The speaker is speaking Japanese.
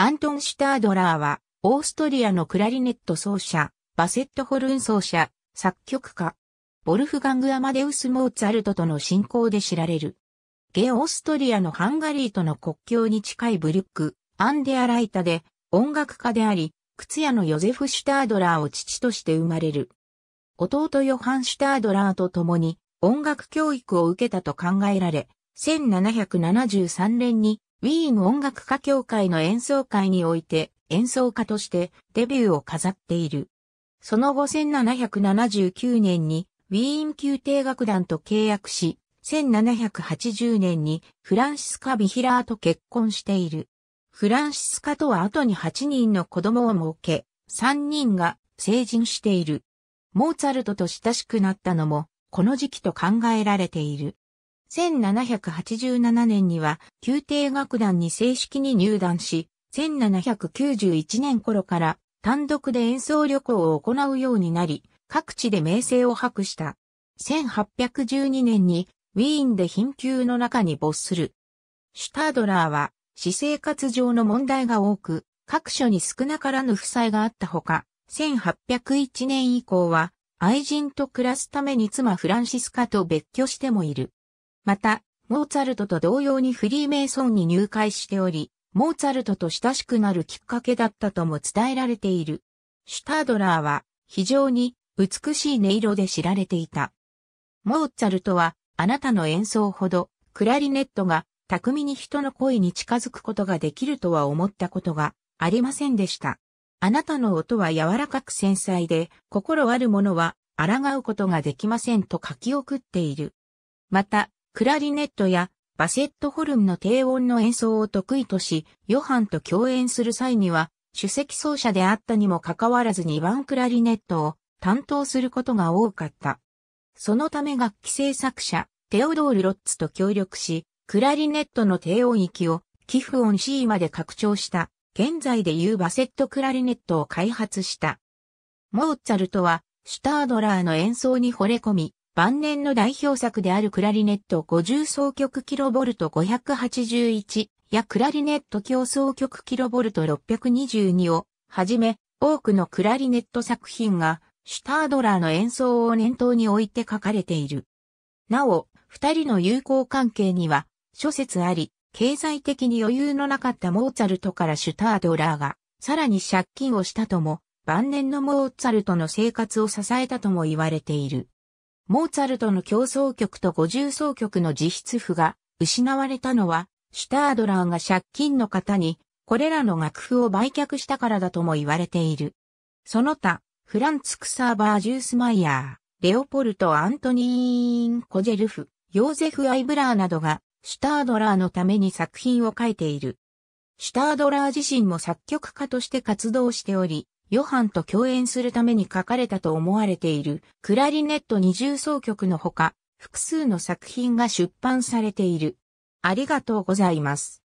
アントン・シュタードラーは、オーストリアのクラリネット奏者、バセットホルン奏者、作曲家、ボルフガング・アマデウス・モーツァルトとの親交で知られる。ゲオーストリアのハンガリーとの国境に近いブリュック、アンデアライタで音楽家であり、靴屋のヨゼフ・シュタードラーを父として生まれる。弟ヨハン・シュタードラーと共に音楽教育を受けたと考えられ、1773年にウィーン音楽家協会の演奏会において演奏家としてデビューを飾っている。その後1779年にウィーン宮廷楽団と契約し、1780年にフランシスカ・ビヒラーと結婚している。フランシスカとは後に8人の子供を設け、3人が成人している。モーツァルトと親しくなったのも、この時期と考えられている。1787年には宮廷楽団に正式に入団し、1791年頃から単独で演奏旅行を行うようになり、各地で名声を博した。1812年にウィーンで貧窮の中に没する。シュタードラーは、私生活上の問題が多く、各所に少なからぬ負債があったほか、1801年以降は、愛人と暮らすために妻フランシスカと別居してもいる。また、モーツァルトと同様にフリーメイソンに入会しており、モーツァルトと親しくなるきっかけだったとも伝えられている。シュタードラーは非常に美しい音色で知られていた。モーツァルトはあなたの演奏ほどクラリネットが巧みに人の声に近づくことができるとは思ったことがありませんでした。あなたの音は柔らかく繊細で心あるものは抗うことができませんと書き送っている。また、クラリネットやバセットホルンの低音の演奏を得意とし、ヨハンと共演する際には、首席奏者であったにもかかわらず2番クラリネットを担当することが多かった。そのため楽器製作者、テオドール・ロッツと協力し、クラリネットの低音域を寄付音 C まで拡張した、現在でいうバセットクラリネットを開発した。モーツァルトは、シュタードラーの演奏に惚れ込み、晩年の代表作であるクラリネット50総曲キロボルト581やクラリネット競争曲キロボルト622をはじめ多くのクラリネット作品がシュタードラーの演奏を念頭に置いて書かれている。なお、二人の友好関係には諸説あり、経済的に余裕のなかったモーツァルトからシュタードラーがさらに借金をしたとも、晩年のモーツァルトの生活を支えたとも言われている。モーツァルトの競争曲と五重奏曲の実質譜が失われたのは、シュタードラーが借金の方に、これらの楽譜を売却したからだとも言われている。その他、フランツ・クサーバー・ジュースマイヤー、レオポルト・アントニーン・コジェルフ、ヨーゼフ・アイブラーなどが、シュタードラーのために作品を書いている。シュタードラー自身も作曲家として活動しており、ヨハンと共演するために書かれたと思われているクラリネット二重奏曲のほか、複数の作品が出版されている。ありがとうございます。